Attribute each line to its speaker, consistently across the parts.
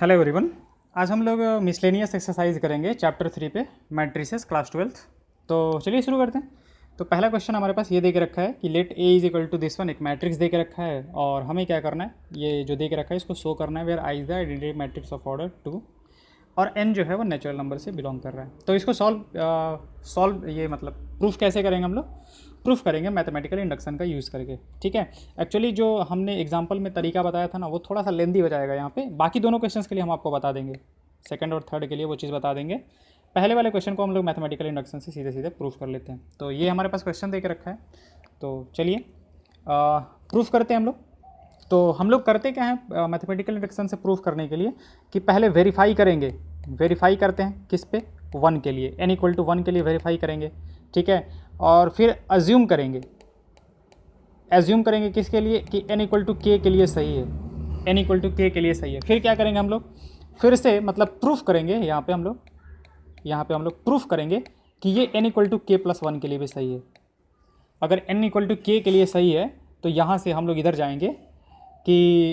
Speaker 1: Hello everyone आज हम लोग मिसलेनियस एक्सरसाइज करेंगे चैप्टर थ्री पे मैट्रिसेस क्लास ट्वेल्थ तो चलिए शुरू करते हैं तो पहला क्वेश्चन हमारे पास ये दे के रखा है कि let A is equal to this one एक मैट्रिक्स दे के रखा है और हमें क्या करना है ये जो दे के रखा है इसको शो करना है where I is the identity matrix of order two और एन जो है वो नेचुरल नंबर से बिलोंग कर रहा है तो इसको सॉल्व सॉल्व ये मतलब प्रूफ कैसे करेंगे हम लोग प्रूफ करेंगे मैथमेटिकल इंडक्शन का यूज़ करके ठीक है एक्चुअली जो हमने एग्जाम्पल में तरीका बताया था ना वो थोड़ा सा लेंदी हो जाएगा यहाँ पे बाकी दोनों क्वेश्चन के लिए हम आपको बता देंगे सेकेंड और थर्ड के लिए वो चीज़ बता देंगे पहले वाले क्वेश्चन को हम लोग मैथमेटिकल इंडक्शन से सीधे सीधे प्रूफ कर लेते हैं तो ये हमारे पास क्वेश्चन देख रखा है तो चलिए प्रूफ करते हैं हम लोग तो हम लोग करते क्या हैं मैथमेटिकल इंडक्शन से प्रूफ करने के लिए कि पहले वेरीफाई करेंगे वेरीफाई करते हैं किस पे वन के लिए एन इक्वल टू वन के लिए वेरीफाई करेंगे ठीक है और फिर एज्यूम करेंगे एज्यूम करेंगे किसके लिए कि एन इक्वल टू के के लिए सही है एन इक्वल टू के के लिए सही है फिर क्या करेंगे हम लोग फिर से मतलब प्रूफ करेंगे यहाँ पे हम लोग यहाँ पे हम लोग प्रूफ करेंगे कि ये n equal to k plus one के लिए भी सही है अगर एन इक्वल टू के के लिए सही है तो यहाँ से हम लोग इधर जाएंगे कि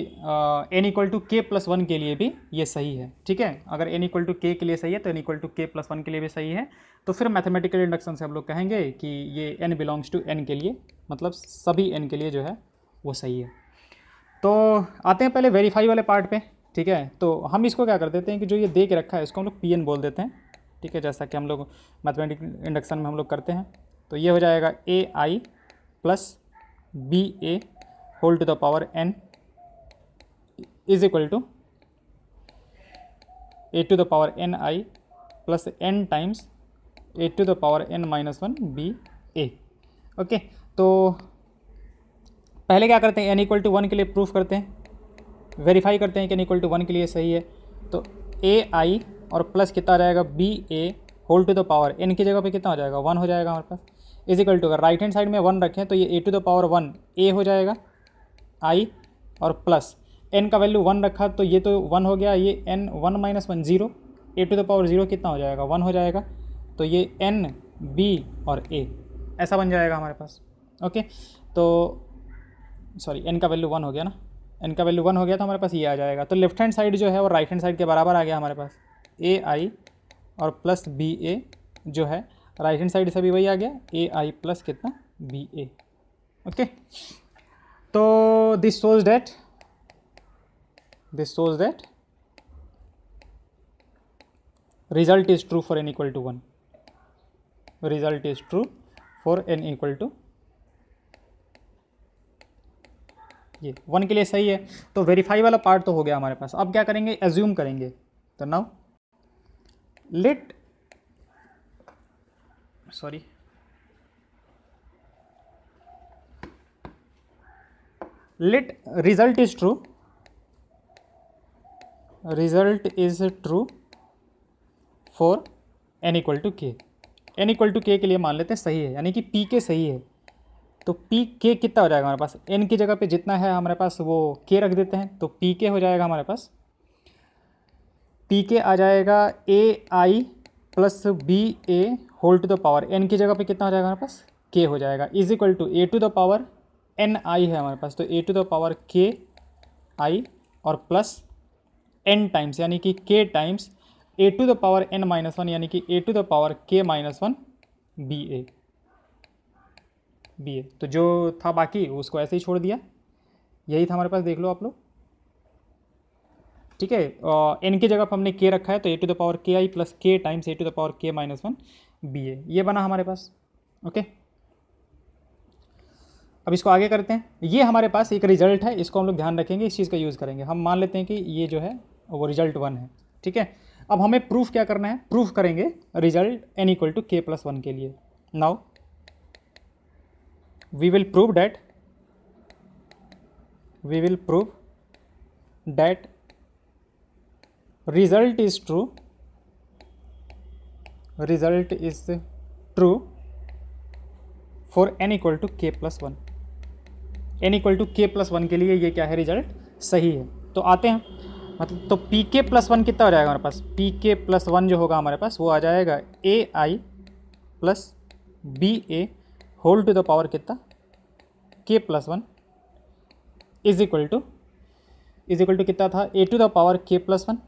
Speaker 1: n equal to k plus one के लिए भी ये सही है ठीक है अगर एन इक्वल टू के के लिए सही है तो n equal to k plus one के लिए भी सही है तो फिर मैथमेटिकल इंडक्शन से हम लोग कहेंगे कि ये एन बिलोंग्स टू एन के लिए मतलब सभी एन के लिए जो है वो सही है तो आते हैं पहले वेरीफाई वाले पार्ट पे ठीक है तो हम इसको क्या कर देते हैं कि जो ये दे के रखा है इसको हम लोग पी एन बोल देते हैं ठीक है जैसा कि हम लोग मैथमेटिकल इंडक्शन में हम लोग करते हैं तो ये हो जाएगा A I plus B A whole to the power n is equal to A to the power n I plus n times A to the power n minus one B A okay तो पहले क्या करते हैं N equal to one के लिए proof करते हैं verify करते हैं कि एन इक्वल टू वन के लिए सही है तो ए आई और प्लस कितना जाएगा B A whole to the power n की जगह पे कितना हो जाएगा वन हो जाएगा हमारे पास इज इक्वल टू अगर राइट हैंड साइड में वन रखें तो ये A to the power one A हो जाएगा आई और प्लस एन का वैल्यू वन रखा तो ये तो वन हो गया ये n one minus one zero A to the power zero कितना हो जाएगा वन हो जाएगा तो ये एन बी और ए ऐसा बन जाएगा हमारे पास ओके तो सॉरी एन का वैल्यू वन हो गया ना एन का वैल्यू वन हो गया तो हमारे पास ये आ जाएगा तो लेफ्ट हैंड साइड जो है वो राइट हैंड साइड के बराबर आ गया हमारे पास ए आई और प्लस बी ए जो है राइट हैंड साइड से भी वही आ गया ए आई प्लस कितना बी ए ओके तो this shows that this shows that result is true for n equal to 1 result is true for n equal to ये वन के लिए सही है तो वेरीफाई वाला पार्ट तो हो गया हमारे पास अब क्या करेंगे एज्यूम करेंगे तो now let sorry let result is true result is true for n equal to k n equal to k के लिए मान लेते हैं सही है यानी कि पी के सही है तो पी के कितना हो जाएगा हमारे पास n की जगह पे जितना है हमारे पास वो के रख देते हैं तो पी के हो जाएगा हमारे पास पी के आ जाएगा A I plus B A whole to the power n की जगह पे कितना हो जाएगा हमारे पास के हो जाएगा is equal to A to the power n I है हमारे पास तो A to the power k आई और प्लस एन टाइम्स यानी कि k times A to the power n minus one यानी कि A to the power k minus one B A B A तो जो था बाकी उसको ऐसे ही छोड़ दिया यही था हमारे पास देख लो आप लोग ठीक है एन की जगह पर हमने के रखा है तो A to the power k I plus k times A to the power k minus one B A ये बना हमारे पास ओके अब इसको आगे करते हैं ये हमारे पास एक रिजल्ट है इसको हम लोग ध्यान रखेंगे इस चीज़ का यूज़ करेंगे हम मान लेते हैं कि ये जो है वो रिजल्ट वन है ठीक है अब हमें प्रूफ क्या करना है प्रूफ करेंगे result n equal to k plus one के लिए now we will prove that we will prove that result is true result is true for n equal to k plus one n equal to k plus one के लिए ये क्या है result सही है तो आते हैं मतलब तो पी के प्लस वन कितना हो जाएगा हमारे पास पी के प्लस वन जो होगा हमारे पास वो आ जाएगा A I plus B A whole to the power कितना k plus one is equal to is equal to कितना था A to the power k plus one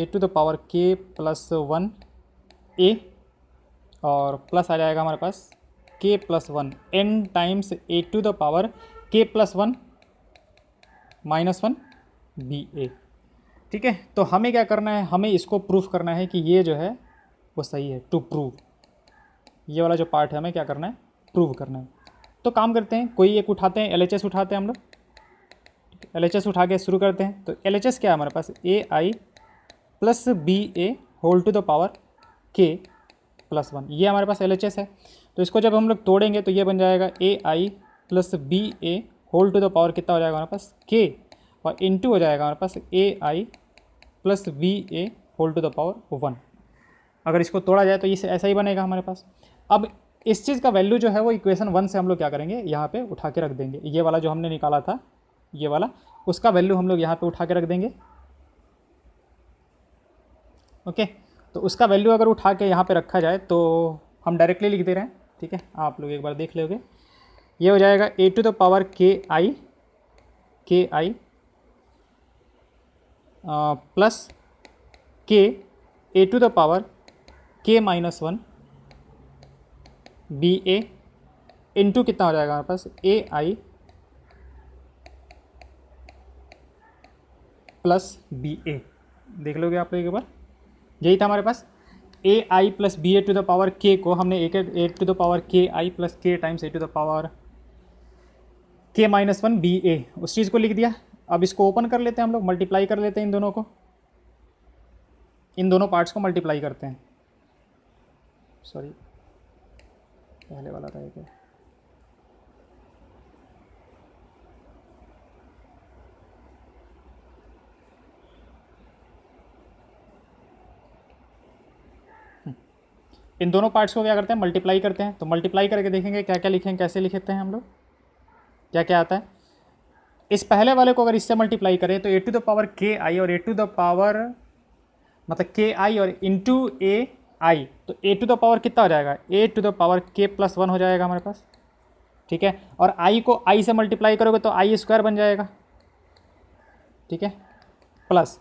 Speaker 1: A to the power k plus one A और plus आ जाएगा हमारे पास k plus one n times A to the power k plus one minus one B A ठीक है तो हमें क्या करना है हमें इसको प्रूफ करना है कि ये जो है वो सही है टू प्रूव ये वाला जो पार्ट है हमें क्या करना है प्रूव करना है तो काम करते हैं कोई एक उठाते हैं एल उठाते हैं हम लोग एल एच एस उठा के शुरू करते हैं तो एल एच एस क्या है हमारे पास A I plus B A whole to the power k plus one ये हमारे पास एल एच एस है तो इसको जब हम लोग तोड़ेंगे तो ये बन जाएगा A I plus B A whole to the power कितना हो जाएगा हमारे पास के और इनटू हो जाएगा हमारे पास A I plus B A whole to the power one अगर इसको तोड़ा जाए तो ये ऐसा ही बनेगा हमारे पास अब इस चीज़ का वैल्यू जो है वो इक्वेशन वन से हम लोग क्या करेंगे यहाँ पे उठा के रख देंगे ये वाला जो हमने निकाला था ये वाला उसका वैल्यू हम लोग यहाँ पे उठा के रख देंगे ओके तो उसका वैल्यू अगर उठा के यहाँ पे रखा जाए तो हम डायरेक्टली लिख दे रहे हैं ठीक है आप लोग एक बार देख लोगे ये हो जाएगा A to the power k आई के I plus k A to the power k minus one B A into कितना हो जाएगा हमारे पास ए आई प्लस बी ए देख लोगे आप लोग एक बार यही था हमारे पास A I plus B A to the power k को हमने एक A to the power k I plus k times A to the power k minus one B A उस चीज़ को लिख दिया अब इसको ओपन कर लेते हैं हम लोग मल्टीप्लाई कर लेते हैं इन दोनों को इन दोनों पार्ट्स को मल्टीप्लाई करते हैं सॉरी पहले वाला था एक इन दोनों पार्ट्स को क्या करते हैं मल्टीप्लाई करते हैं तो मल्टीप्लाई करके देखेंगे क्या क्या लिखें कैसे लिखते हैं हम लोग क्या क्या आता है इस पहले वाले को अगर इससे मल्टीप्लाई करें तो A to the power k आई और ए टू द पावर मतलब के आई और इन टू ए आई तो ए टू द पावर कितना हो जाएगा A to the power k plus one हो जाएगा हमारे पास ठीक है और आई को आई से मल्टीप्लाई करोगे तो आई स्क्वायर बन जाएगा ठीक है plus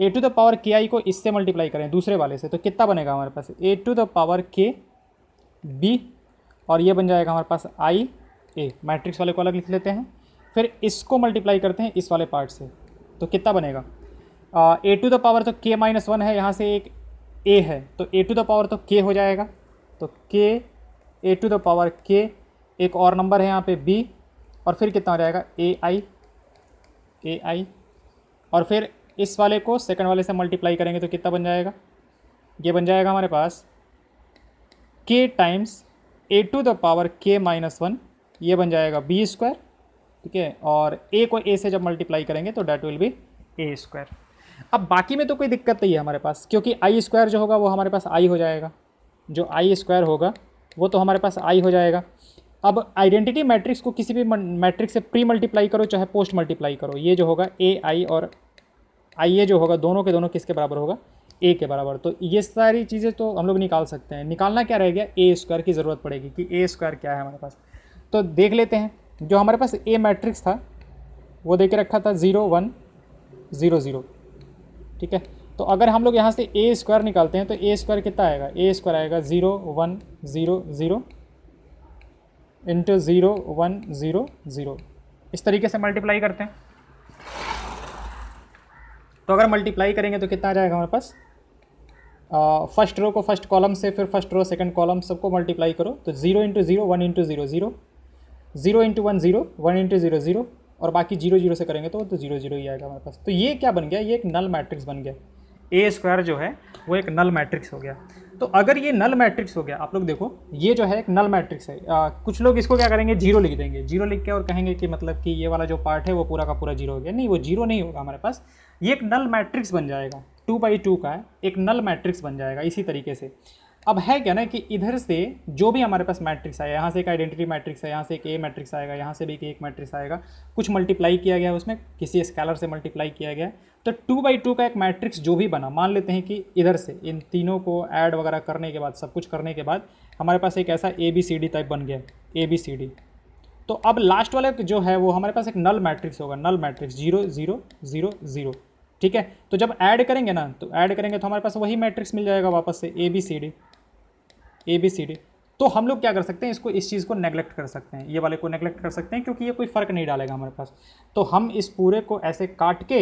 Speaker 1: A to the power k I को इससे मल्टीप्लाई करें दूसरे वाले से तो कितना बनेगा हमारे पास ए to the power k B और ये बन जाएगा हमारे पास आई ए मैट्रिक्स वाले को अलग लिख लेते हैं फिर इसको मल्टीप्लाई करते हैं इस वाले पार्ट से तो कितना बनेगा ए टू द पावर तो के माइनस वन है यहाँ से एक ए है तो ए टू द पावर तो के हो जाएगा तो के ए टू द पावर के एक और नंबर है यहाँ पे बी और फिर कितना हो जाएगा ए आई ए आई और फिर इस वाले को सेकंड वाले से मल्टीप्लाई करेंगे तो कितना बन जाएगा ये बन जाएगा हमारे पास k times A to the power k minus one ये बन जाएगा बी स्क्वायर ठीक है और ए को ए से जब मल्टीप्लाई करेंगे तो that will be A square अब बाकी में तो कोई दिक्कत नहीं है हमारे पास क्योंकि आई स्क्वायर जो होगा वो हमारे पास आई हो जाएगा जो आई स्क्वायर होगा वो तो हमारे पास आई हो जाएगा अब आइडेंटिटी मैट्रिक्स को किसी भी मैट्रिक्स से प्री मल्टीप्लाई करो चाहे पोस्ट मल्टीप्लाई करो ये जो होगा ए आई और आई ए जो होगा दोनों के दोनों किसके बराबर होगा ए के बराबर तो ये सारी चीज़ें तो हम लोग निकाल सकते हैं निकालना क्या रह गया ए स्क्वायर की ज़रूरत पड़ेगी कि ए स्क्वायर क्या है हमारे पास तो देख लेते हैं जो हमारे पास ए मैट्रिक्स था वो दे के रखा था ज़ीरो वन ज़ीरो ज़ीरो ठीक है तो अगर हम लोग यहाँ से ए स्क्वायर निकालते हैं तो ए स्क्वायर कितना आएगा ए स्क्वायर आएगा zero one zero zero into zero one zero zero इस तरीके से मल्टीप्लाई करते हैं तो अगर मल्टीप्लाई करेंगे तो कितना आ जाएगा हमारे पास फर्स्ट रो को फर्स्ट कॉलम से फिर फर्स्ट रो सेकंड कॉलम सबको मल्टीप्लाई करो तो zero into zero one into zero zero zero into one zero one into zero zero और बाकी जीरो जीरो से करेंगे तो तो जीरो जीरो ही आएगा हमारे पास तो ये क्या बन गया ये एक नल मैट्रिक्स बन गया ए स्क्वायर जो है वो एक नल मैट्रिक्स हो गया तो अगर ये नल मैट्रिक्स हो गया आप लोग देखो ये जो है एक नल मैट्रिक्स है आ, कुछ लोग इसको क्या करेंगे जीरो लिख देंगे जीरो लिख के और कहेंगे कि मतलब कि ये वाला जो पार्ट है वो पूरा का पूरा जीरो हो गया नहीं वो जीरो नहीं होगा हमारे पास ये एक नल मैट्रिक्स बन जाएगा टू बाई टू का है एक नल मैट्रिक्स बन जाएगा इसी तरीके से अब है क्या ना कि इधर से जो भी हमारे पास मैट्रिक्स आया यहाँ से एक आइडेंटिटी मैट्रिक्स है यहाँ से एक ए मैट्रिक्स आएगा यहाँ से भी एक मैट्रिक्स आएगा कुछ मल्टीप्लाई किया गया उसमें किसी स्कैलर से मल्टीप्लाई किया गया तो टू बाई टू का एक मैट्रिक्स जो भी बना मान लेते हैं कि इधर से इन तीनों को ऐड वगैरह करने के बाद सब कुछ करने के बाद हमारे पास एक ऐसा A B C D type बन गया ए बी सी डी तो अब लास्ट वाले जो है वो हमारे पास एक नल मैट्रिक्स होगा null matrix zero zero zero zero ठीक है तो जब ऐड करेंगे ना तो ऐड करेंगे तो हमारे पास वही मैट्रिक्स मिल जाएगा वापस से A B C D A B C D तो हम लोग क्या कर सकते हैं इसको इस चीज़ को नेग्लेक्ट कर सकते हैं ये वाले को नेगलेक्ट कर सकते हैं क्योंकि ये कोई फ़र्क नहीं डालेगा हमारे पास तो हम इस पूरे को ऐसे काट के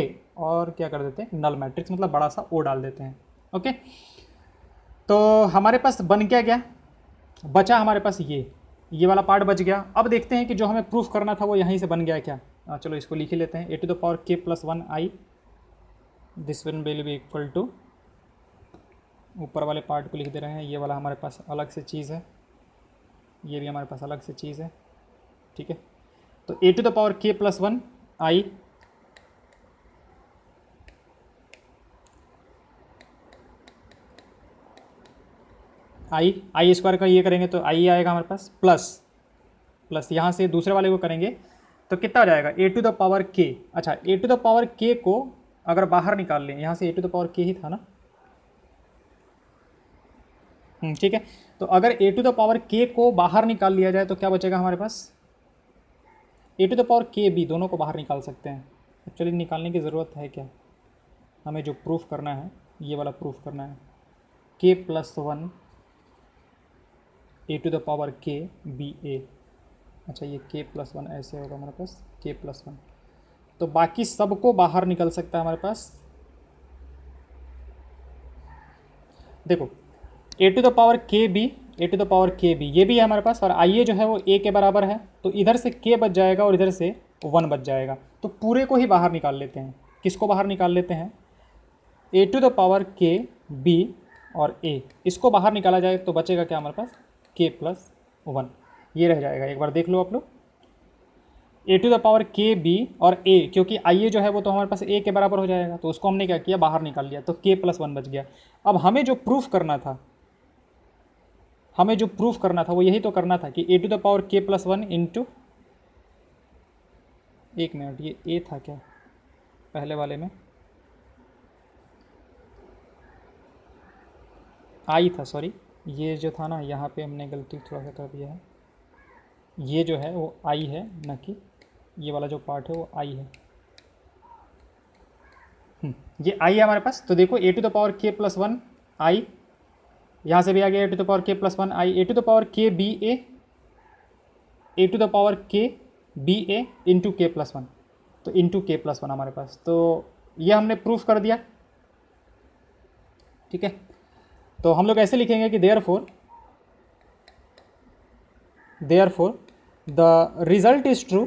Speaker 1: और क्या कर देते हैं नल मैट्रिक्स मतलब बड़ा सा ओ डाल देते हैं ओके तो हमारे पास बन क्या गया बचा हमारे पास ये ये वाला पार्ट बच गया अब देखते हैं कि जो हमें प्रूफ करना था वो यहीं से बन गया क्या हाँ, चलो इसको लिख ही लेते हैं A to the power k plus one I this one will be equal to ऊपर वाले पार्ट को लिख दे रहे हैं ये वाला हमारे पास अलग से चीज़ है ये भी हमारे पास अलग से चीज़ है ठीक है तो A to the power k plus one I I I square का ये करेंगे तो आई आएगा हमारे पास प्लस प्लस यहाँ से दूसरे वाले को करेंगे तो कितना हो जाएगा ए टू द पावर के अच्छा ए टू द पावर के को अगर बाहर निकाल लें यहाँ से ए टू द पावर के ही था ना हम्म, ठीक है तो अगर ए टू द पावर के को बाहर निकाल लिया जाए तो क्या बचेगा हमारे पास ए to the power k B दोनों को बाहर निकाल सकते हैं एक्चुअली निकालने की ज़रूरत है क्या हमें जो प्रूफ करना है ये वाला प्रूफ करना है k plus one A to the power k B A अच्छा ये के प्लस वन ऐसे होगा हमारे पास के प्लस वन तो बाकी सबको बाहर निकल सकता है हमारे पास देखो A to the power k B A to the power k B ये भी है हमारे पास और आई ए जो है वो ए के बराबर है तो इधर से के बच जाएगा और इधर से वन बच जाएगा तो पूरे को ही बाहर निकाल लेते हैं किसको बाहर निकाल लेते हैं A to the power k B और ए इसको बाहर निकाला जाए तो बचेगा क्या हमारे पास के प्लस वन ये रह जाएगा एक बार देख लो आप लोग A to the power k B और ए क्योंकि आई ए जो है वो तो हमारे पास ए के बराबर हो जाएगा तो उसको हमने क्या किया बाहर निकाल लिया तो के प्लस वन बच गया अब हमें जो प्रूफ करना था हमें जो प्रूफ करना था वो यही तो करना था कि A to the power k plus one into एक मिनट ये ए था क्या पहले वाले में आई था सॉरी ये जो था ना यहाँ पे हमने गलती थोड़ा सा कर दिया है ये जो है वो आई है ना कि ये वाला जो पार्ट है वो आई है हम्म, ये आई है हमारे पास तो देखो A to the power k plus one I यहाँ से भी आ गया A to the power k plus one I A to the power k B A A to the power k B A into k plus one तो into k plus one हमारे पास तो ये हमने प्रूफ कर दिया ठीक है तो हम लोग ऐसे लिखेंगे कि therefore therefore the result is true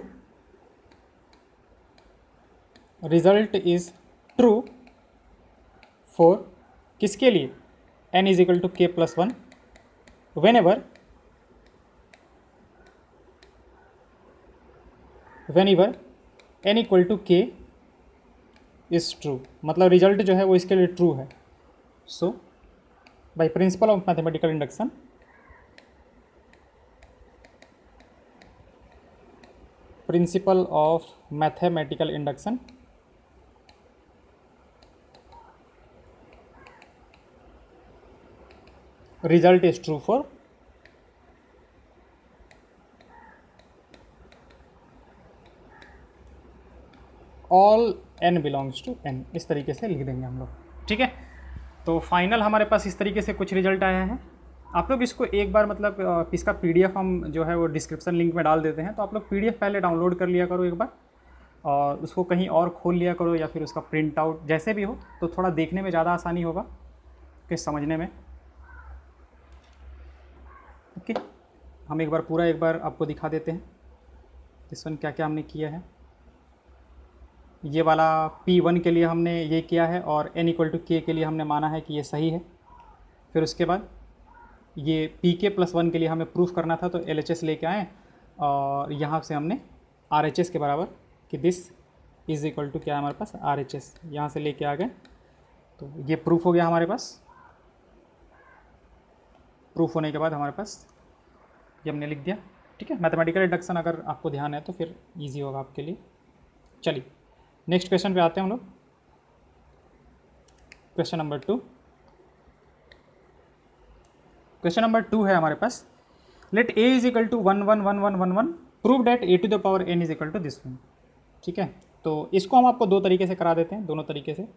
Speaker 1: result is true for किसके लिए n is equal to k plus 1 whenever whenever n equal to k is true मतलब रिजल्ट जो है वो इसके लिए ट्रू है so by principle of mathematical induction principle of mathematical induction result is true for all n belongs to N इस तरीके से लिख देंगे हम लोग ठीक है तो फाइनल हमारे पास इस तरीके से कुछ रिजल्ट आया है आप लोग इसको एक बार मतलब इसका पीडीएफ हम जो है वो डिस्क्रिप्शन लिंक में डाल देते हैं तो आप लोग पीडीएफ पहले डाउनलोड कर लिया करो एक बार और उसको कहीं और खोल लिया करो या फिर उसका प्रिंट आउट जैसे भी हो तो थोड़ा देखने में ज़्यादा आसानी होगा कि समझने में हम एक बार पूरा एक बार आपको दिखा देते हैं इस वन क्या क्या हमने किया है ये वाला P1 के लिए हमने ये किया है और n इक्वल टू के के लिए हमने माना है कि ये सही है फिर उसके बाद ये पी के प्लस वन के लिए हमें प्रूफ करना था तो एल एच एस लेके आए और यहाँ से हमने आर एच एस के बराबर कि दिस इज़ इक्वल टू क्या है हमारे पास आर एच एस यहाँ से लेके आ गए तो ये प्रूफ हो गया हमारे पास प्रूफ होने के बाद हमारे पास ये हमने लिख दिया ठीक है मैथमेटिकल इंडक्शन अगर आपको ध्यान है तो फिर ईजी होगा आपके लिए चलिए नेक्स्ट क्वेश्चन पे आते हैं हम लोग question number two question number two है हमारे पास let A is equal to one one one one one one prove that A to the power n is equal to this one ठीक है तो इसको हम आपको दो तरीके से करा देते हैं दोनों तरीके से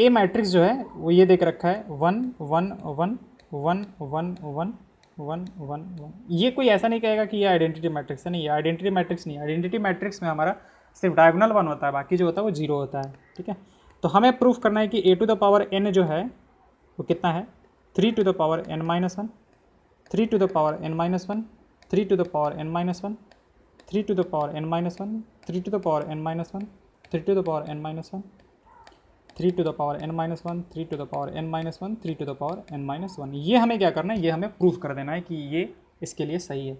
Speaker 1: ए मैट्रिक्स जो है वो ये देख रखा है one one one one one one one one one ये कोई ऐसा नहीं कहेगा कि ये आइडेंटिटी मैट्रिक्स है नहीं ये आइडेंटिटी मैट्रिक्स नहीं आइडेंटिटी मैट्रिक्स में हमारा सिर्फ डायगोनल वन होता है बाकी जो होता है वो जीरो होता है ठीक है तो हमें प्रूफ करना है कि A to the power n जो है वो कितना है three to the power n minus one three to the power n minus one three to the power n minus one three to the power n minus one three to the power n minus one three to the power n minus one three to the power n minus one three to the power n minus one three to the power n minus one ये हमें क्या करना है ये हमें proof कर देना है कि ये इसके लिए सही है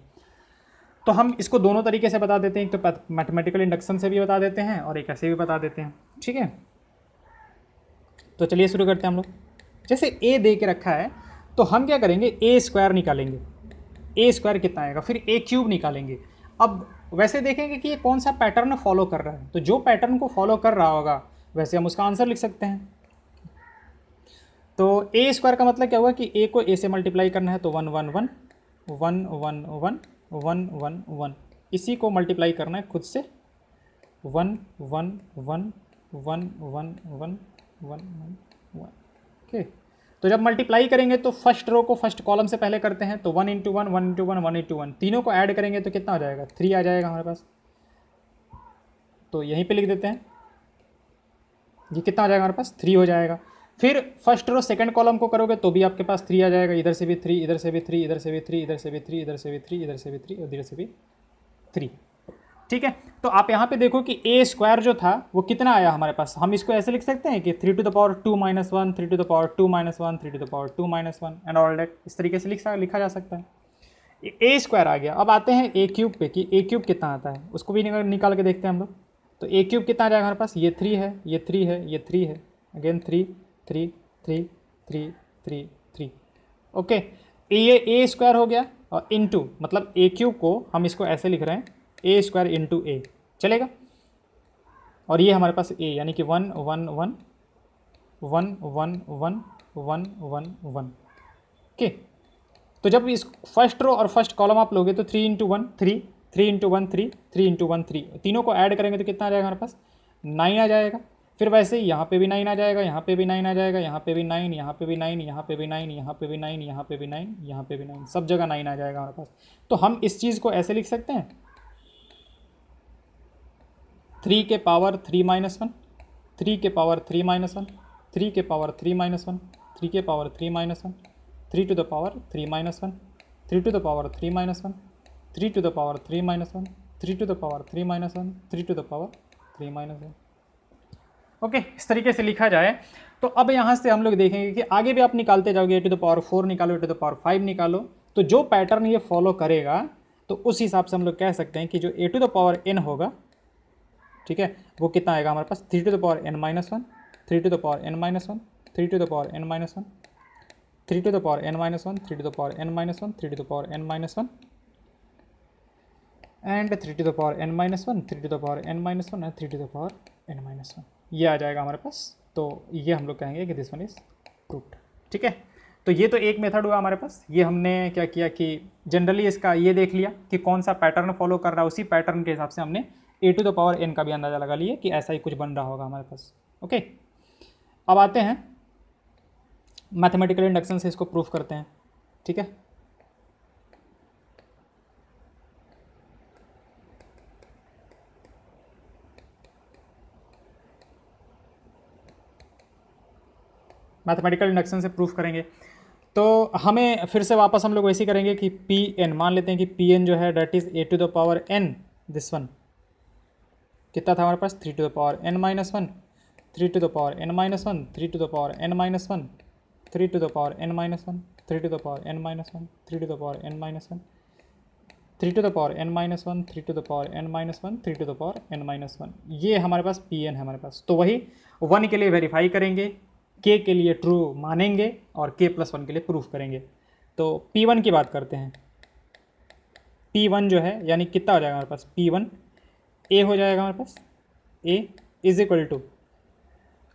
Speaker 1: तो हम इसको दोनों तरीके से बता देते हैं एक तो मैथमेटिकल इंडक्शन से भी बता देते हैं और एक ऐसे भी बता देते हैं ठीक है तो चलिए शुरू करते हैं हम लोग जैसे ए दे के रखा है तो हम क्या करेंगे ए स्क्वायर निकालेंगे ए स्क्वायर कितना आएगा फिर ए क्यूब निकालेंगे अब वैसे देखेंगे कि ये कौन सा पैटर्न फॉलो कर रहा है तो जो पैटर्न को फॉलो कर रहा होगा वैसे हम उसका आंसर लिख सकते हैं तो ए स्क्वायर का मतलब क्या हुआ कि ए को ए से मल्टीप्लाई करना है तो one one one one one one one one one इसी को मल्टीप्लाई करना है खुद से one one one one one one one one one okay तो जब मल्टीप्लाई करेंगे तो फर्स्ट रो को फर्स्ट कॉलम से पहले करते हैं तो one into one one into one one into one तीनों को ऐड करेंगे तो कितना हो जाएगा थ्री आ जाएगा हमारे पास तो यहीं पे लिख देते हैं ये कितना आ जाएगा हमारे पास थ्री हो जाएगा फिर फर्स्ट रो सेकंड कॉलम को करोगे तो भी आपके पास थ्री आ जाएगा इधर से भी थ्री इधर से भी थ्री इधर से भी थ्री इधर से भी थ्री इधर से भी थ्री इधर से भी थ्री और इधर से भी थ्री ठीक है तो आप यहाँ पे देखो कि ए स्क्वायर जो था वो कितना आया हमारे पास हम इसको ऐसे लिख सकते हैं कि three to the power two minus one three to the power two minus one three to the power two minus one and all that इस तरीके से लिख लिखा जा सकता है ए स्क्वायर आ गया अब आते हैं ए क्यूब पे कि ए क्यूब कितना आता है उसको भी निकाल के देखते हैं हम लोग तो ए क्यूब कितना आ जाएगा हमारे पास ये थ्री है ये थ्री है ये थ्री है again three three three three three three okay ये ए स्क्वायर हो गया और इंटू मतलब ए क्यूब को हम इसको ऐसे लिख रहे हैं ए स्क्वायर इंटू ए चलेगा और ये हमारे पास ए यानी कि one one one one one one one one one okay तो जब इस फर्स्ट रो और फर्स्ट कॉलम आप लोगे तो three into one three three into one three three into one three तीनों को ऐड करेंगे तो कितना आ जाएगा हमारे पास नाइन आ जाएगा फिर वैसे ही यहाँ पे भी नाइन आ जाएगा यहाँ पे भी नाइन आ जाएगा यहाँ पे भी नाइन यहाँ पे भी नाइन यहाँ पे भी नाइन यहाँ पे भी नाइन यहाँ पे भी नाइन यहाँ पे भी नाइन सब जगह नाइन आ जाएगा हमारे पास तो हम इस चीज़ को ऐसे लिख सकते हैं थ्री के power three minus one three के power three minus one three के power three minus one three के power three minus one three to the power three minus one three to the power three minus one 3 to the power 3 minus 1, 3 to the power 3 minus 1, 3 to the power 3 minus 1. Okay okay, इस तरीके से लिखा जाए तो अब यहाँ से हम लोग देखेंगे कि आगे भी आप निकालते जाओगे A to the power four निकालो A to the power five निकालो तो जो पैटर्न ये फॉलो करेगा तो उस हिसाब से हम लोग कह सकते हैं कि जो A to the power n होगा ठीक है वो कितना आएगा हमारे पास three to the power n minus one three to the power n minus one three to the power n minus one three to the power n minus one three to the power n minus one three to the power n minus one and three to the power n minus one three to the power n minus one and three to the power n minus one ये आ जाएगा हमारे पास तो ये हम लोग कहेंगे कि दिस वन इज़ प्रूफ ठीक है तो ये तो एक मेथड हुआ हमारे पास ये हमने क्या किया कि जनरली इसका ये देख लिया कि कौन सा पैटर्न फॉलो कर रहा है उसी पैटर्न के हिसाब से हमने A to the power n का भी अंदाज़ा लगा लिया कि ऐसा ही कुछ बन रहा होगा हमारे पास ओके अब आते हैं मैथमेटिकल इंडक्शन से इसको प्रूफ करते हैं ठीक है मैथमेटिकल इंडक्शन से प्रूफ करेंगे तो हमें फिर से वापस हम लोग वैसे करेंगे कि पी एन मान लेते हैं कि पी एन जो है that is A to the power n this one कितना था हमारे पास three to the power n minus one three to the power n minus one three to the power n minus one three to the power n minus one three to the power n minus one three to the power n minus one three to the power n minus one three to the power n minus one three to the power n minus one ये हमारे पास P N है हमारे पास तो वही one के लिए वेरीफाई करेंगे के के लिए ट्रू मानेंगे और के प्लस वन के लिए प्रूफ करेंगे तो पी वन की बात करते हैं पी वन जो है यानी कितना हो जाएगा हमारे पास पी वन ए हो जाएगा हमारे पास ए इज इक्वल टू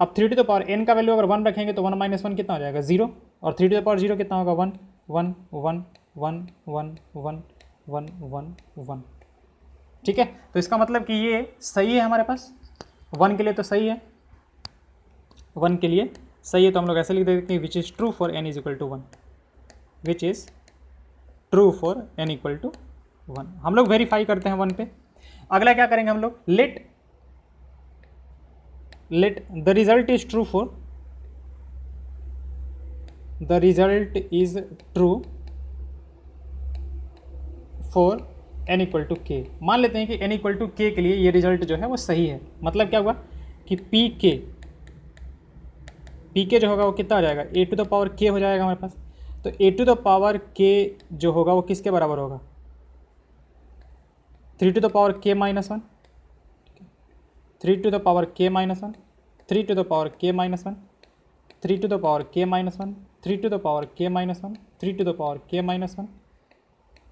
Speaker 1: अब three to the power n का वैल्यू अगर वन रखेंगे तो वन माइनस वन कितना हो जाएगा जीरो और three to the power zero कितना होगा one one one one one one one one one ठीक है तो इसका मतलब कि ये सही है हमारे पास वन के लिए तो सही है वन के लिए सही है तो हम लोग ऐसे लिख देते हैं which is true for n is equal to one which is true for n equal to one हम लोग वेरीफाई करते हैं वन पे अगला क्या करेंगे हम लोग let let the result is true for the result is true for n equal to k मान लेते हैं कि एन इक्वल टू के के लिए ये रिजल्ट जो है वो सही है मतलब क्या हुआ कि पी के पी के जो होगा वो कितना हो जाएगा A to the power k हो जाएगा हमारे पास तो ए टू द पावर के जो होगा वो किसके बराबर होगा three to the power k minus one three to the power k minus one three to the power k minus one three to the power k minus one three to the power k minus one three to the power k minus one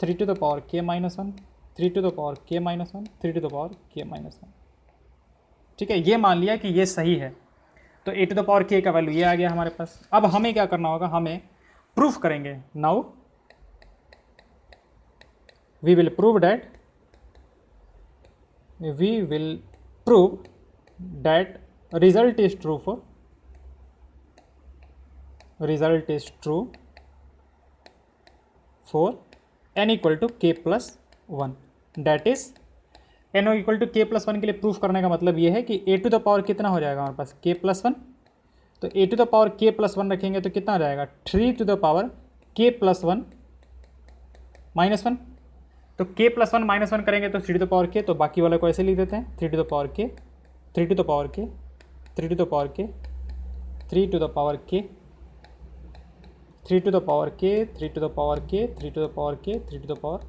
Speaker 1: three to the power k minus one three to the power k minus one three to the power k minus one ठीक है ये मान लिया कि ये सही है तो ए टू द पावर के का वैल्यू ये आ गया हमारे पास अब हमें क्या करना होगा हमें प्रूफ करेंगे now we will prove that we will prove that result is true for result is true for n equal to k plus one that is n oh equal to k plus one के लिए proof करने का मतलब ये है कि A to the power कितना हो जाएगा हमारे पास के प्लस वन तो A to the power k plus one रखेंगे तो कितना हो जाएगा three to the power k plus one minus one तो k plus one minus one करेंगे तो थ्री टू द पावर के तो बाकी वाले को ऐसे लिख देते हैं three to the power k three to the power k three to the power k three to the power k three to the power k three to the power k three to the power k three to the power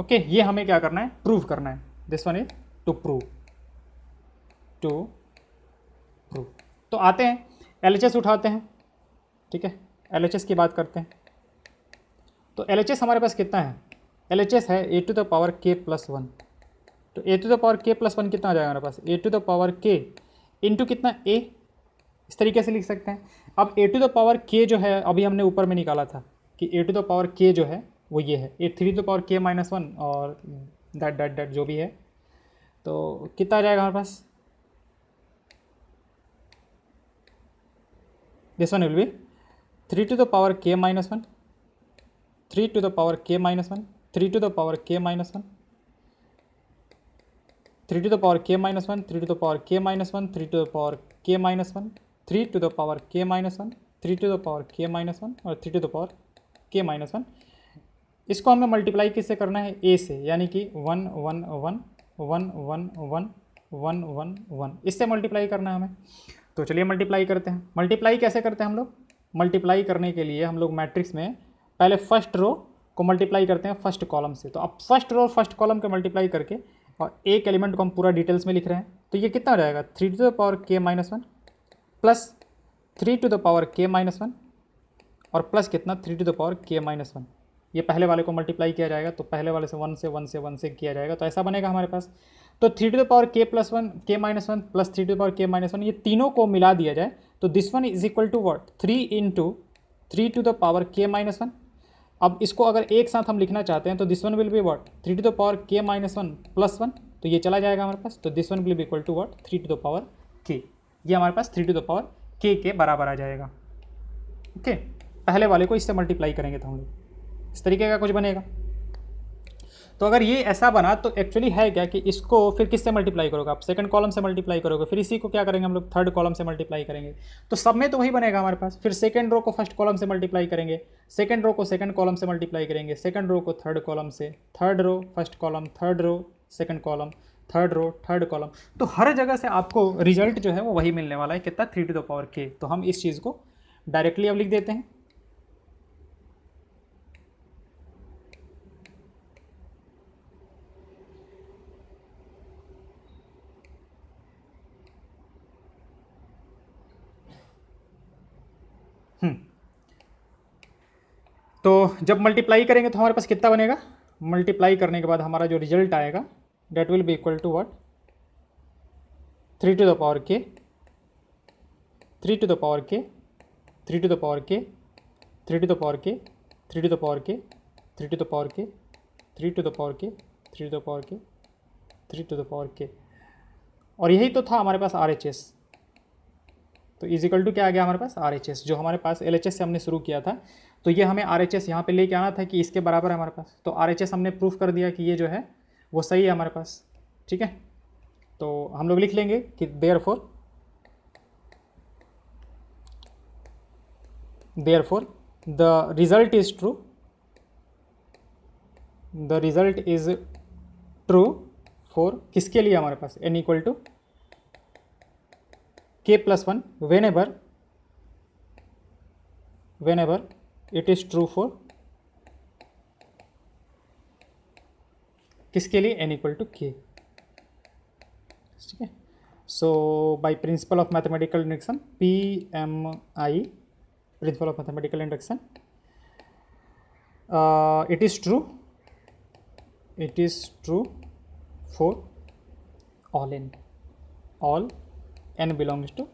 Speaker 1: okay ये हमें क्या करना है prove करना है this one is to prove to prove तो आते हैं एल उठाते हैं ठीक है एल की बात करते हैं तो एल हमारे पास कितना है एल है A to the power k plus one तो A to the power k plus one कितना आ जाएगा हमारे पास ए to the power k into कितना ए इस तरीके से लिख सकते हैं अब ए टू द पावर के जो है अभी हमने ऊपर में निकाला था कि ए टू द पावर के जो है वो ये है ये थ्री तो पावर के माइनस वन और डेट डैट डैट जो भी है तो कितना आ जाएगा हमारे पास this one will be three to the power k minus one three to the power k minus one three to the power k minus one three to the power k minus one three to the power k minus one three to the power k minus one three to the power k minus one three to the power k minus one और three to the power k minus one इसको हमें multiply किससे करना है ए से यानी कि one one one one one one one one one इससे मल्टीप्लाई करना है हमें तो चलिए मल्टीप्लाई करते हैं मल्टीप्लाई कैसे करते हैं हम लोग मल्टीप्लाई करने के लिए हम लोग मैट्रिक्स में पहले फर्स्ट रो को मल्टीप्लाई करते हैं फर्स्ट कॉलम से तो अब फर्स्ट रो फर्स्ट कॉलम के मल्टीप्लाई करके और एक एलिमेंट को हम पूरा डिटेल्स में लिख रहे हैं तो ये कितना हो जाएगा three to the power k minus one plus three to the power k minus one और प्लस कितना three to the power k minus one ये पहले वाले को मल्टीप्लाई किया जाएगा तो पहले वाले से वन से वन से वन से किया जाएगा तो ऐसा बनेगा हमारे पास तो three to the power k plus one k minus one plus three to the power k minus one ये तीनों को मिला दिया जाए तो this one is equal to what three into three to the power k minus one अब इसको अगर एक साथ हम लिखना चाहते हैं तो this one will be what three to the power k minus one plus one तो ये चला जाएगा हमारे पास तो this one will be equal to what three to the power k ये हमारे पास three to the power k के बराबर आ जाएगा ओके okay? पहले वाले को इससे मल्टीप्लाई करेंगे तो हम लोग इस तरीके का कुछ बनेगा तो अगर ये ऐसा बना तो एक्चुअली है क्या कि इसको फिर किससे मल्टीप्लाई करोगे आप सेकंड कॉलम से मल्टीप्लाई करोगे फिर इसी को क्या करेंगे हम लोग थर्ड कॉलम से मल्टीप्लाई करेंगे तो सब में तो वही बनेगा हमारे पास फिर सेकंड रो को फर्स्ट कॉलम से मल्टीप्लाई करेंगे सेकंड रो को सेकंड कॉलम से मल्टीप्लाई करेंगे सेकंड रो को थर्ड कॉलम से third row first column third row second column third row third column तो हर जगह से आपको रिजल्ट जो है वो वही मिलने वाला है कितना थ्री टू द पावर के तो हम इस चीज़ को डायरेक्टली अब लिख देते हैं तो जब मल्टीप्लाई करेंगे तो हमारे पास कितना बनेगा मल्टीप्लाई करने के बाद हमारा जो रिजल्ट आएगा that will be equal to what three to the power k three to the power k three to the power k three to the power k three to the power k three to the power k three to the power k three to the power k three to the power k और यही तो था हमारे पास R H S तो is equal to क्या आ गया हमारे पास आर एच एस जो हमारे पास एल एच एस से हमने शुरू किया था तो ये हमें आर एच एस यहाँ पर लेके आना था कि इसके बराबर है हमारे पास तो आर एच एस हमने प्रूफ कर दिया कि ये जो है वो सही है हमारे पास ठीक है तो हम लोग लिख लेंगे कि therefore therefore the result is true the result is true for किसके लिए हमारे पास n equal to k plus 1 whenever whenever it is true for किसके लिए n इक्वल टू के ठीक है so by principle of mathematical induction P M I principle of mathematical induction it is true it is true for all n all n belongs to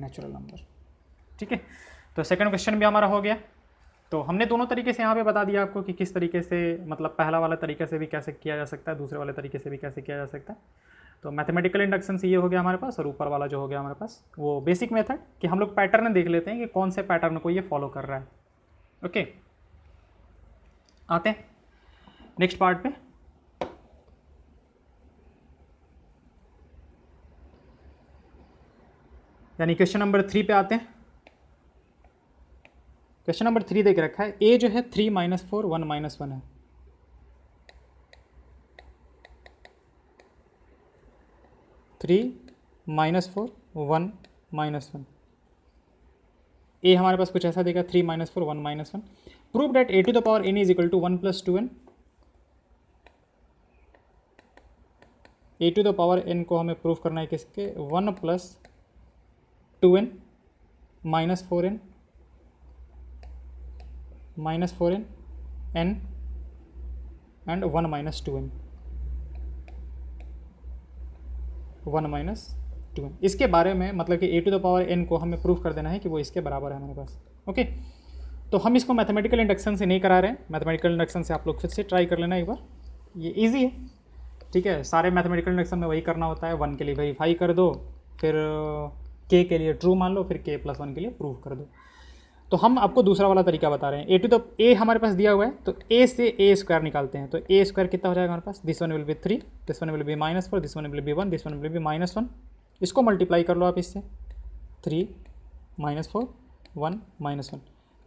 Speaker 1: natural number ठीक है तो second question भी हमारा हो गया तो हमने दोनों तरीके से यहाँ पे बता दिया आपको कि किस तरीके से मतलब पहला वाला तरीके से भी कैसे किया जा सकता है दूसरे वाले तरीके से भी कैसे किया जा सकता है तो मैथमेटिकल इंडक्शन ये हो गया हमारे पास और ऊपर वाला जो हो गया हमारे पास वो बेसिक मेथड कि हम लोग पैटर्न देख लेते हैं कि कौन से पैटर्न को ये फॉलो कर रहा है ओके आते हैं नेक्स्ट पार्ट पे यानी क्वेश्चन नंबर थ्री पे आते हैं क्वेश्चन नंबर थ्री देख रखा है ए जो है three minus four one minus one है three minus four one minus one A हमारे पास कुछ ऐसा देखा three minus four one minus one prove that A to the power n is equal to one plus two n A to the power n को हमें prove करना है किसके one plus two n minus four n minus four n n and one minus two N one minus two n इसके बारे में मतलब कि A to the power n को हमें प्रूव कर देना है कि वो इसके बराबर है हमारे पास ओके तो हम इसको मैथमेटिकल इंडक्शन से नहीं करा रहे हैं मैथमेटिकल इंडक्शन से आप लोग खुद से ट्राई कर लेना एक बार ये इजी है ठीक है सारे मैथमेटिकल इंडक्शन में वही करना होता है वन के लिए वेरीफाई कर दो फिर के के लिए ट्रू मान लो फिर के प्लस वन के लिए प्रूव कर दो तो हम आपको दूसरा वाला तरीका बता रहे हैं ए टू तो ए हमारे पास दिया हुआ है तो ए से ए स्क्वायर निकालते हैं तो ए स्क्वायर कितना हो जाएगा हमारे पास this one will be three this one will be minus four this one will be one this one will be minus one इसको मल्टीप्लाई कर लो आप इससे three minus four one minus one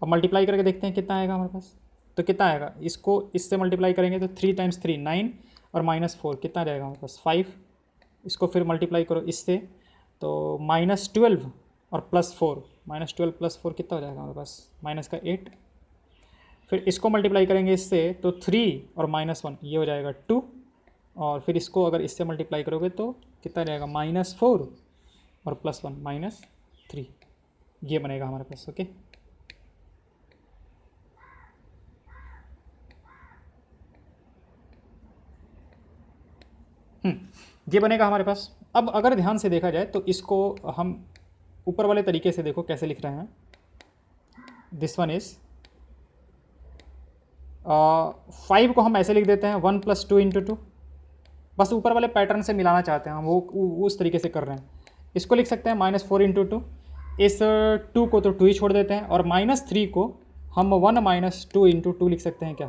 Speaker 1: अब मल्टीप्लाई करके देखते हैं कितना आएगा हमारे पास तो कितना आएगा इसको इससे मल्टीप्लाई करेंगे तो थ्री टाइम्स थ्री नाइन और माइनस फोर कितना रहेगा हमारे पास फाइव इसको फिर मल्टीप्लाई करो इससे तो माइनस ट्वेल्व और plus four minus twelve plus four कितना हो जाएगा हमारे पास माइनस का एट फिर इसको मल्टीप्लाई करेंगे इससे तो थ्री और माइनस वन ये हो जाएगा टू और फिर इसको अगर इससे मल्टीप्लाई करोगे तो कितना जाएगा माइनस फोर और प्लस वन माइनस थ्री ये बनेगा हमारे पास ओके हम्म, ये बनेगा हमारे पास अब अगर ध्यान से देखा जाए तो इसको हम ऊपर वाले तरीके से देखो कैसे लिख रहे हैं दिस वन इज़ फाइव को हम ऐसे लिख देते हैं one plus two into two बस ऊपर वाले पैटर्न से मिलाना चाहते हैं हम वो, उस तरीके से कर रहे हैं इसको लिख सकते हैं माइनस फोर इंटू टू इस टू uh, को तो टू ही छोड़ देते हैं और माइनस थ्री को हम one minus two into two लिख सकते हैं क्या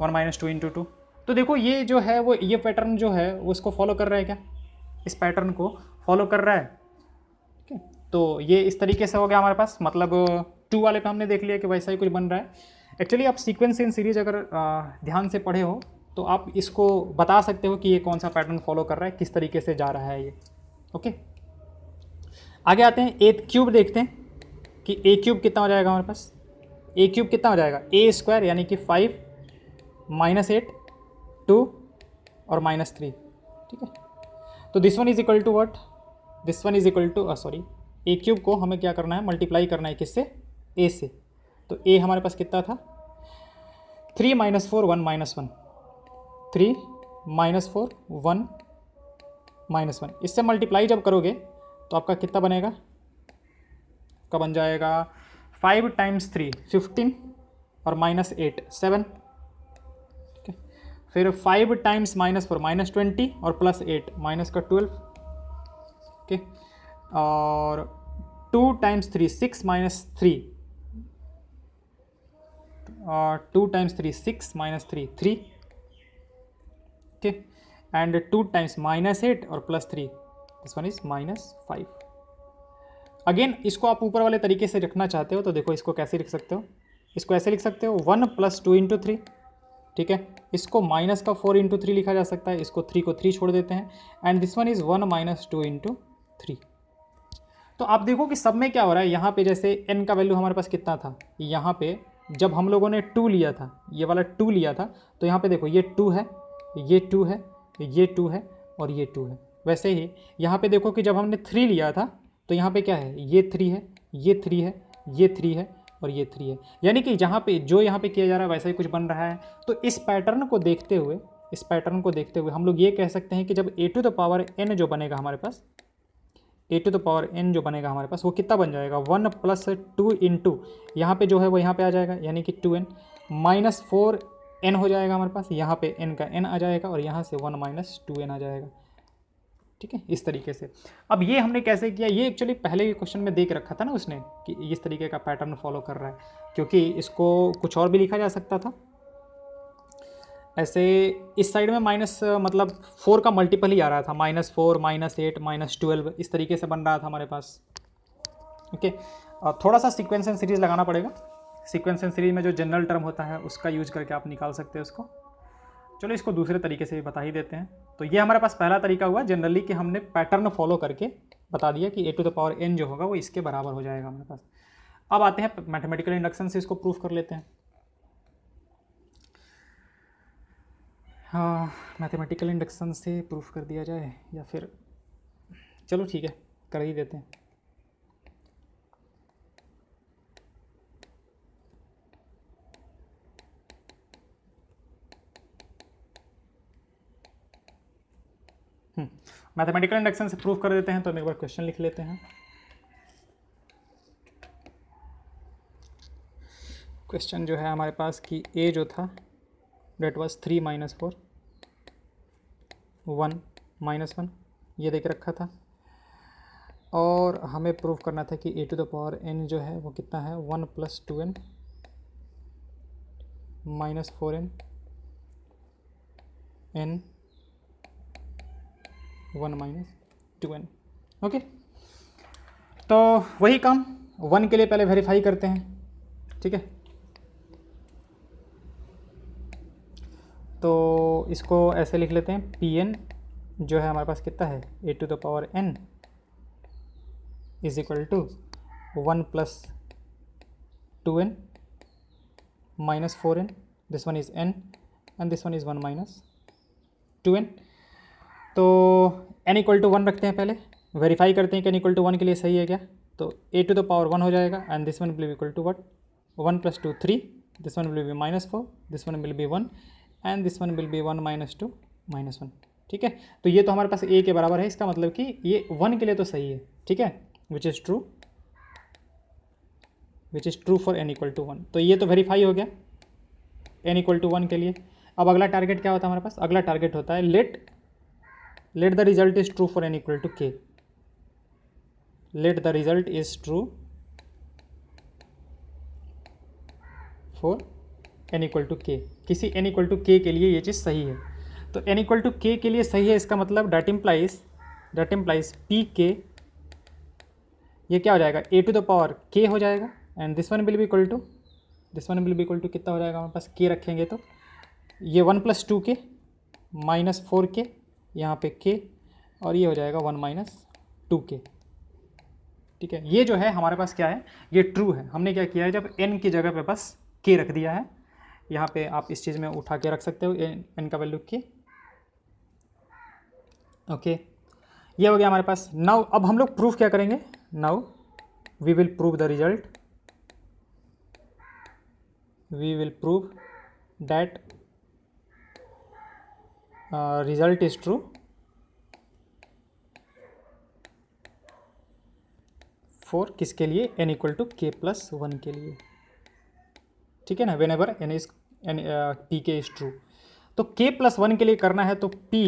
Speaker 1: one minus two into two तो देखो ये जो है वो ये पैटर्न जो है उसको फॉलो कर रहा है क्या इस पैटर्न को फॉलो कर रहा है ठीक है तो ये इस तरीके से हो गया हमारे पास मतलब टू वाले पे हमने देख लिया कि वैसा ही कुछ बन रहा है एक्चुअली आप सीक्वेंस इन सीरीज अगर ध्यान से पढ़े हो तो आप इसको बता सकते हो कि ये कौन सा पैटर्न फॉलो कर रहा है किस तरीके से जा रहा है ये ओके आगे आते हैं ए क्यूब देखते हैं कि ए क्यूब कितना हो जाएगा हमारे पास ए क्यूब कितना हो जाएगा ए स्क्वायर यानी कि फाइव माइनस एट टू और माइनस थ्री ठीक है तो this one is equal to what this one is equal to sorry A cube को हमें क्या करना है मल्टीप्लाई करना है किससे ए से तो ए हमारे पास कितना था three minus four one minus one three minus four one minus one इससे मल्टीप्लाई जब करोगे तो आपका कितना बनेगा का बन जाएगा फाइव टाइम्स थ्री फिफ्टीन और माइनस एट सेवन फिर five times minus four minus twenty और प्लस एट माइनस का ट्वेल्व ओके और two times three six minus three two times three six minus three three okay and two times minus eight और plus three this one is minus five again इसको आप ऊपर वाले तरीके से रखना चाहते हो तो देखो इसको कैसे लिख सकते हो इसको ऐसे लिख सकते हो one plus two into three ठीक है इसको माइनस का फोर इंटू थ्री लिखा जा सकता है इसको थ्री को थ्री छोड़ देते हैं and this one is one minus two into three तो आप देखो कि सब में क्या हो रहा है यहाँ पे जैसे एन का वैल्यू हमारे पास कितना था यहाँ पे जब हम लोगों ने टू लिया था ये वाला टू लिया था तो यहाँ पे देखो ये टू है ये टू है ये टू है और ये टू है वैसे ही यहाँ पे देखो कि जब हमने थ्री लिया था तो यहाँ पे क्या है ये थ्री है ये थ्री है ये थ्री है और ये थ्री है यानी कि जहाँ पे जो यहाँ पे किया जा रहा है वैसा ही कुछ बन रहा है तो इस पैटर्न को देखते हुए इस पैटर्न को देखते हुए हम लोग ये कह सकते हैं कि जब A to the power n जो बनेगा हमारे पास ए टू द पावर एन जो बनेगा हमारे पास वो कितना बन जाएगा one plus two into यहाँ पर जो है वो यहाँ पर आ जाएगा यानी कि two n minus four n हो जाएगा हमारे पास यहाँ पर एन का एन आ जाएगा और यहाँ से वन माइनस टू एन आ जाएगा ठीक है इस तरीके से अब ये हमने कैसे किया ये एक्चुअली पहले के क्वेश्चन में देख रखा था ना उसने कि इस तरीके का पैटर्न फॉलो कर रहा है क्योंकि इसको कुछ और भी लिखा जा सकता था ऐसे इस साइड में माइनस मतलब फोर का मल्टीपल ही आ रहा था minus four minus eight minus twelve इस तरीके से बन रहा था हमारे पास ओके okay. थोड़ा सा सिक्वेंस एंड सीरीज़ लगाना पड़ेगा सिक्वेंस एंड सीरीज में जो जनरल टर्म होता है उसका यूज करके आप निकाल सकते हैं उसको चलो इसको दूसरे तरीके से भी बता ही देते हैं तो ये हमारे पास पहला तरीका हुआ जनरली कि हमने पैटर्न फॉलो करके बता दिया कि A to the power n जो होगा वो इसके बराबर हो जाएगा हमारे पास अब आते हैं मैथमेटिकल इंडक्शन से इसको प्रूफ कर लेते हैं हाँ मैथमेटिकल इंडक्शन से प्रूफ कर दिया जाए या फिर चलो ठीक है कर ही देते हैं मैथमेटिकल इंडक्शन से प्रूव कर देते हैं तो हम एक बार क्वेश्चन लिख लेते हैं क्वेश्चन जो है हमारे पास कि ए जो था that was three minus four one minus one ये देख रखा था और हमें प्रूव करना था कि A to the power n जो है वो कितना है one plus two n minus four n n one minus two n okay तो वही काम वन के लिए पहले वेरीफाई करते हैं ठीक है तो इसको ऐसे लिख लेते हैं पी एन जो है हमारे पास कितना है A to the power n is equal to one plus two n minus four n this one is n and this one is one minus two n तो एन इक्वल टू वन रखते हैं पहले verify करते हैं कि n equal to one के लिए सही है क्या तो A to the power one हो जाएगा and this one will be equal to what one plus two three this one will be minus four this one will be one and this one will be one minus two minus one ठीक है तो ये तो हमारे पास ए के बराबर है इसका मतलब कि ये वन के लिए तो सही है ठीक है which is true which is true for n equal to one तो ये तो वेरीफाई हो गया एन इक्वल टू वन के लिए अब अगला टारगेट क्या होता है हमारे पास अगला टारगेट होता है let let the result is true for n equal to k let the result is true for n equal to k किसी n इक्वल टू के के लिए ये चीज़ सही है तो n इक्वल टू के के लिए सही है इसका मतलब that implies that implies P k ये क्या हो जाएगा A to the power k हो जाएगा and this one will be equal to this one will be equal to कितना हो जाएगा हमारे पास के रखेंगे तो ये one plus two k minus four k यहाँ पे के और ये हो जाएगा वन माइनस टू के ठीक है ये जो है हमारे पास क्या है ये ट्रू है हमने क्या किया है जब एन की जगह पे बस के रख दिया है यहाँ पे आप इस चीज़ में उठा के रख सकते हो एन का वैल्यू के ओके ये हो गया हमारे पास नाउ अब हम लोग प्रूफ क्या करेंगे now we will prove the result we will prove that result uh, result is true for किसके लिए n equal to k plus one के लिए ठीक है ना whenever n is n P k is true तो k plus one के लिए करना है तो p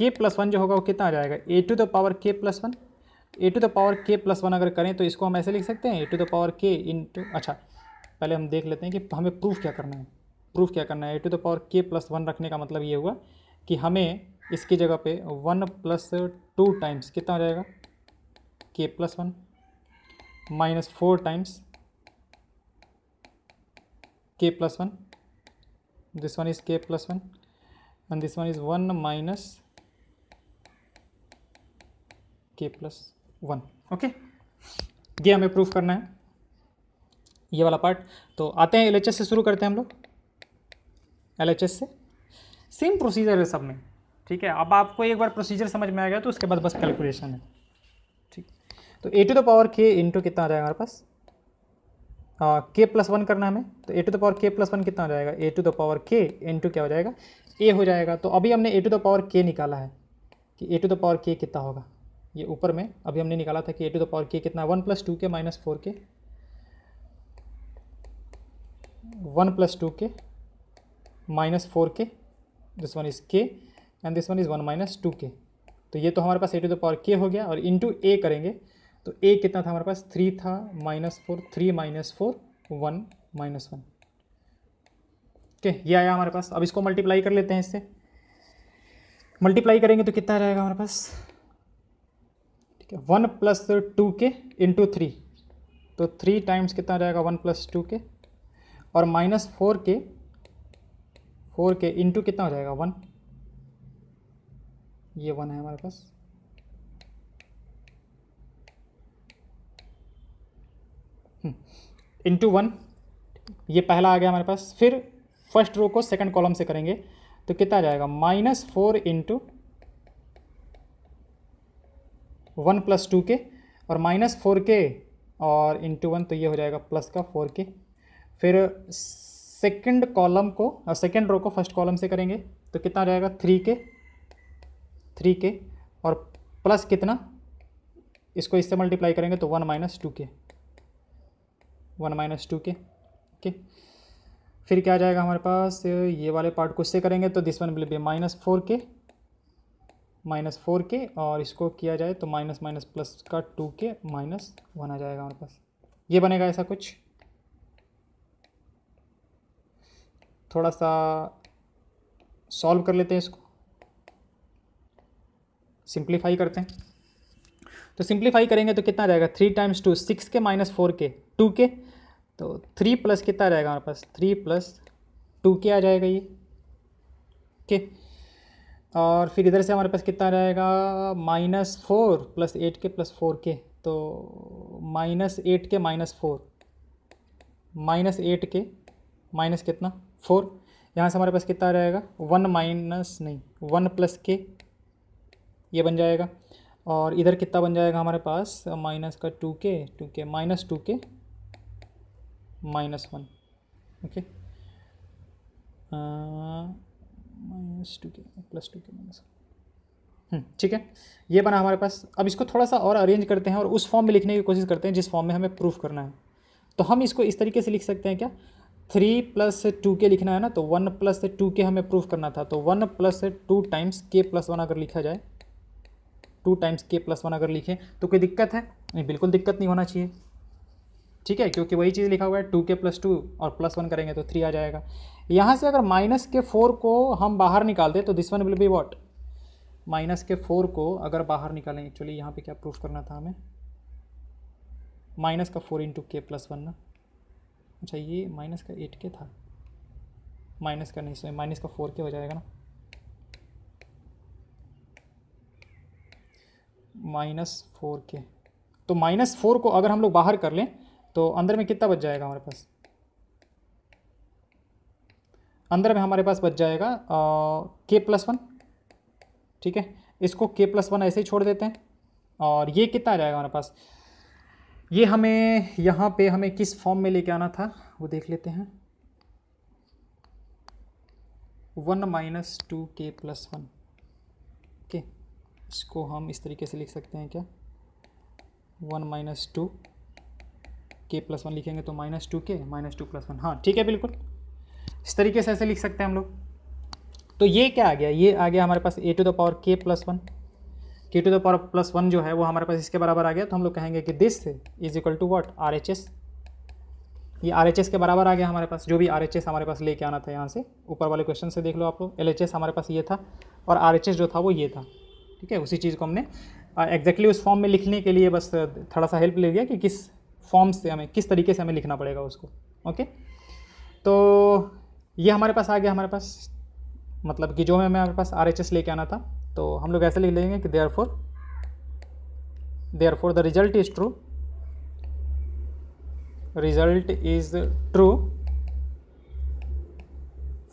Speaker 1: k प्लस वन जो होगा वो कितना आ जाएगा A to the power k plus one A to the power k plus one अगर करें तो इसको हम ऐसे लिख सकते हैं ए टू द पावर के इन टू अच्छा पहले हम देख लेते हैं कि हमें प्रूफ क्या करना है प्रूफ क्या करना है A to the power k plus one रखने का मतलब ये हुआ कि हमें इसकी जगह पे वन प्लस टू टाइम्स कितना हो जाएगा k plus one minus four times k plus one this one is k plus one and this one is one minus k plus one okay ये हमें प्रूफ करना है ये वाला पार्ट तो आते हैं एल से शुरू करते हैं हम लोग एल से सेम प्रोसीजर है सब में ठीक है अब आपको एक बार प्रोसीजर समझ में आ गया तो उसके बाद बस कैलकुलेशन है ठीक तो A to the power k into कितना आ जाएगा हमारे पास के प्लस वन करना हमें तो A to the power k plus one कितना हो जाएगा A to the power k into क्या हो जाएगा ए हो जाएगा तो अभी हमने ए टू द पावर के निकाला है कि A to the power k कितना होगा ये ऊपर में अभी हमने निकाला था कि A to the power k कितना one plus two k minus four k one plus two k minus four k this one is k and this one is one minus two k तो ये तो हमारे पास ए to the power k हो गया और into ए करेंगे तो ए कितना था हमारे पास थ्री था minus four three minus four one minus one okay ये आया हमारे पास अब इसको मल्टीप्लाई कर लेते हैं इससे मल्टीप्लाई करेंगे तो कितना रहेगा हमारे पास ठीक है one plus two k into three तो थ्री टाइम्स कितना रहेगा वन प्लस टू के और minus four k four k into कितना हो जाएगा वन ये वन है हमारे पास इंटू हम्म। वन ये पहला आ गया हमारे पास फिर फर्स्ट रो को सेकंड कॉलम से करेंगे तो कितना आ जाएगा minus four into one plus two k और माइनस फोर के और इंटू वन तो ये हो जाएगा प्लस का फोर के फिर सेकंड कॉलम को सेकंड रो को फर्स्ट कॉलम से करेंगे तो कितना जाएगा थ्री के थ्री के और प्लस कितना इसको इससे मल्टीप्लाई करेंगे तो one minus two k one minus two k okay फिर क्या आ जाएगा हमारे पास ये वाले पार्ट को इससे करेंगे तो this one will be minus four k minus four k और इसको किया जाए तो माइनस माइनस प्लस का टू के माइनस वन आ जाएगा हमारे पास ये बनेगा ऐसा कुछ थोड़ा सा सॉल्व कर लेते हैं इसको सिंप्लीफाई करते हैं तो सिंप्लीफाई करेंगे तो कितना जाएगा three times two six k minus four k two k तो थ्री प्लस कितना रहेगा हमारे पास थ्री प्लस टू के आ जाएगा ये के और फिर इधर से हमारे पास कितना रहेगा minus four plus eight k plus four k तो minus eight k minus four minus eight k minus कितना फोर यहाँ से हमारे पास कितना रहेगा वन माइनस नहीं वन प्लस के ये बन जाएगा और इधर कितना बन जाएगा हमारे पास माइनस का two k two k minus two k minus one okay minus two k plus two k minus हम्म, ठीक है ये बना हमारे पास अब इसको थोड़ा सा और अरेंज करते हैं और उस फॉर्म में लिखने की कोशिश करते हैं जिस फॉर्म में हमें प्रूफ करना है तो हम इसको इस तरीके से लिख सकते हैं क्या थ्री प्लस टू के लिखना है ना तो वन प्लस टू के हमें प्रूफ करना था तो one plus two times k plus one अगर लिखा जाए two times k plus one अगर लिखें तो कोई दिक्कत है नहीं बिल्कुल दिक्कत नहीं होना चाहिए ठीक है क्योंकि वही चीज़ लिखा हुआ है टू के प्लस टू और प्लस वन करेंगे तो थ्री आ जाएगा यहाँ से अगर माइनस के फोर को हम बाहर निकाल दें तो this one will be what minus के फोर को अगर बाहर निकालें एक्चुअली यहाँ पे क्या प्रूफ करना था हमें माइनस का four into k plus one ना अच्छा ये माइनस का एट के था माइनस का नहीं सो माइनस का फोर के हो जाएगा ना माइनस फोर के तो माइनस फोर को अगर हम लोग बाहर कर लें तो अंदर में कितना बच जाएगा हमारे पास अंदर में हमारे पास बच जाएगा के प्लस वन ठीक है इसको के प्लस वन ऐसे ही छोड़ देते हैं और ये कितना आ जाएगा हमारे पास ये हमें यहाँ पे हमें किस फॉर्म में लेके आना था वो देख लेते हैं one minus two k plus one okay इसको हम इस तरीके से लिख सकते हैं क्या one minus two k plus one लिखेंगे तो minus two k minus two plus one हाँ ठीक है बिल्कुल इस तरीके से ऐसे लिख सकते हैं हम लोग तो ये क्या आ गया ये आ गया हमारे पास ए to the power k plus one k to the power plus one जो है वो हमारे पास इसके बराबर आ गया तो हम लोग कहेंगे कि this is equal to what R H S ये आर एच एस के बराबर आ गया हमारे पास जो भी आर एच एस हमारे पास लेके आना था यहाँ से ऊपर वाले क्वेश्चन से देख लो आप लोग एल एच एस हमारे पास ये था और आर एच एस जो था वो ये था ठीक है उसी चीज़ को हमने एग्जैक्टली exactly उस फॉर्म में लिखने के लिए बस थोड़ा सा हेल्प ले लिया कि किस फॉर्म से हमें किस तरीके से हमें लिखना पड़ेगा उसको ओके तो ये हमारे पास आ गया हमारे पास मतलब कि जो हमें हमारे पास आर एच एस लेके आना था तो हम लोग ऐसे लिख लेंगे कि therefore therefore the result is true result is true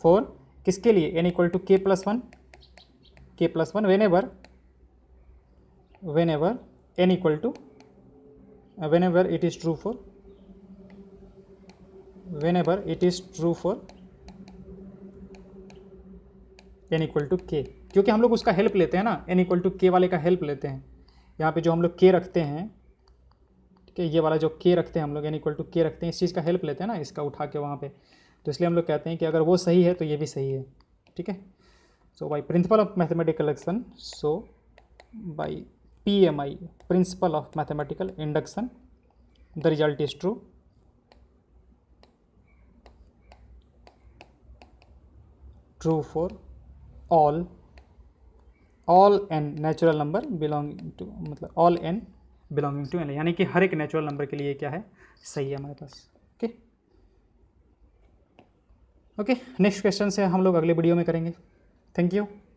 Speaker 1: for किसके लिए n equal to k plus one k plus one whenever whenever n equal to whenever it is true for whenever it is true for n equal to k क्योंकि हम लोग उसका help लेते हैं ना N equal to के वाले का हेल्प लेते हैं यहाँ पे जो हम लोग के रखते हैं ठीक है ये वाला जो के रखते हैं हम लोग एन इक्वल टू के रखते हैं इस चीज़ का हेल्प लेते हैं ना इसका उठा के वहाँ पे तो इसलिए हम लोग कहते हैं कि अगर वो सही है तो ये भी सही है ठीक है so by principle of mathematical collection so by P M I principle of mathematical induction the result is true true for all all n natural number belonging to मतलब all n belonging to n यानी कि हर एक natural number के लिए क्या है सही है हमारे पास ओके ओके नेक्स्ट क्वेश्चन से हम लोग अगले वीडियो में करेंगे थैंक यू